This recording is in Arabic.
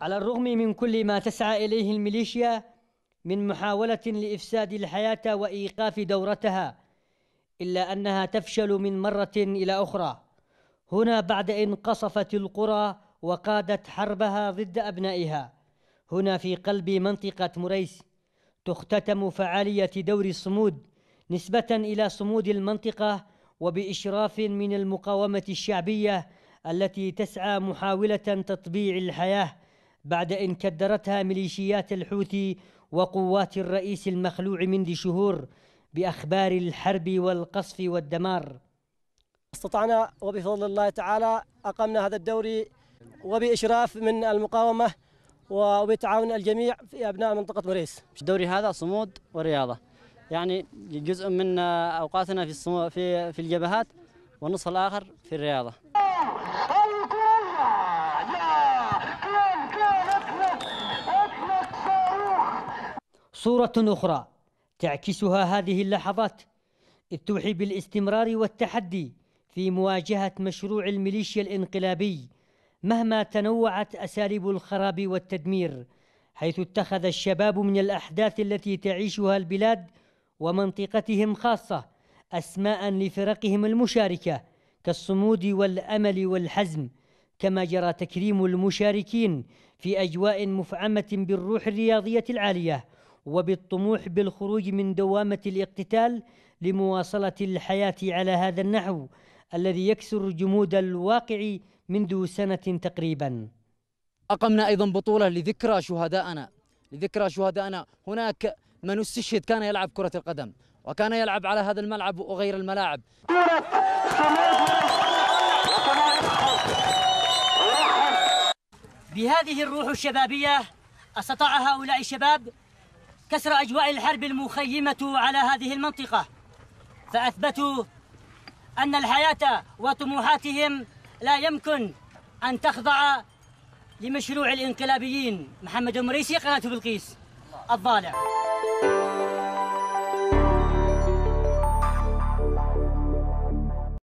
على الرغم من كل ما تسعى إليه الميليشيا من محاولة لإفساد الحياة وإيقاف دورتها إلا أنها تفشل من مرة إلى أخرى هنا بعد إن قصفت القرى وقادت حربها ضد أبنائها هنا في قلب منطقة مريس تختتم فعالية دور الصمود نسبة إلى صمود المنطقة وبإشراف من المقاومة الشعبية التي تسعى محاولة تطبيع الحياة بعد أن كدرتها ميليشيات الحوثي وقوات الرئيس المخلوع منذ شهور بأخبار الحرب والقصف والدمار استطعنا وبفضل الله تعالى أقمنا هذا الدوري وبإشراف من المقاومة وبتعاون الجميع في أبناء منطقة مريس الدوري هذا صمود ورياضة يعني جزء من أوقاتنا في في في الجبهات والنصف الآخر في الرياضة صورة أخرى تعكسها هذه اللحظات إذ توحي بالاستمرار والتحدي في مواجهة مشروع الميليشيا الانقلابي مهما تنوعت أساليب الخراب والتدمير حيث اتخذ الشباب من الأحداث التي تعيشها البلاد ومنطقتهم خاصة أسماء لفرقهم المشاركة كالصمود والأمل والحزم كما جرى تكريم المشاركين في أجواء مفعمة بالروح الرياضية العالية وبالطموح بالخروج من دوامة الاقتتال لمواصلة الحياة على هذا النحو الذي يكسر جمود الواقع منذ سنة تقريبا أقمنا أيضا بطولة لذكرى شهدائنا لذكرى شهدائنا هناك من استشهد كان يلعب كرة القدم وكان يلعب على هذا الملعب وغير الملاعب بهذه الروح الشبابية استطاع هؤلاء الشباب كسر أجواء الحرب المخيمة على هذه المنطقة فأثبتوا أن الحياة وطموحاتهم لا يمكن أن تخضع لمشروع الانقلابيين محمد المريسي قناة بلقيس الضالع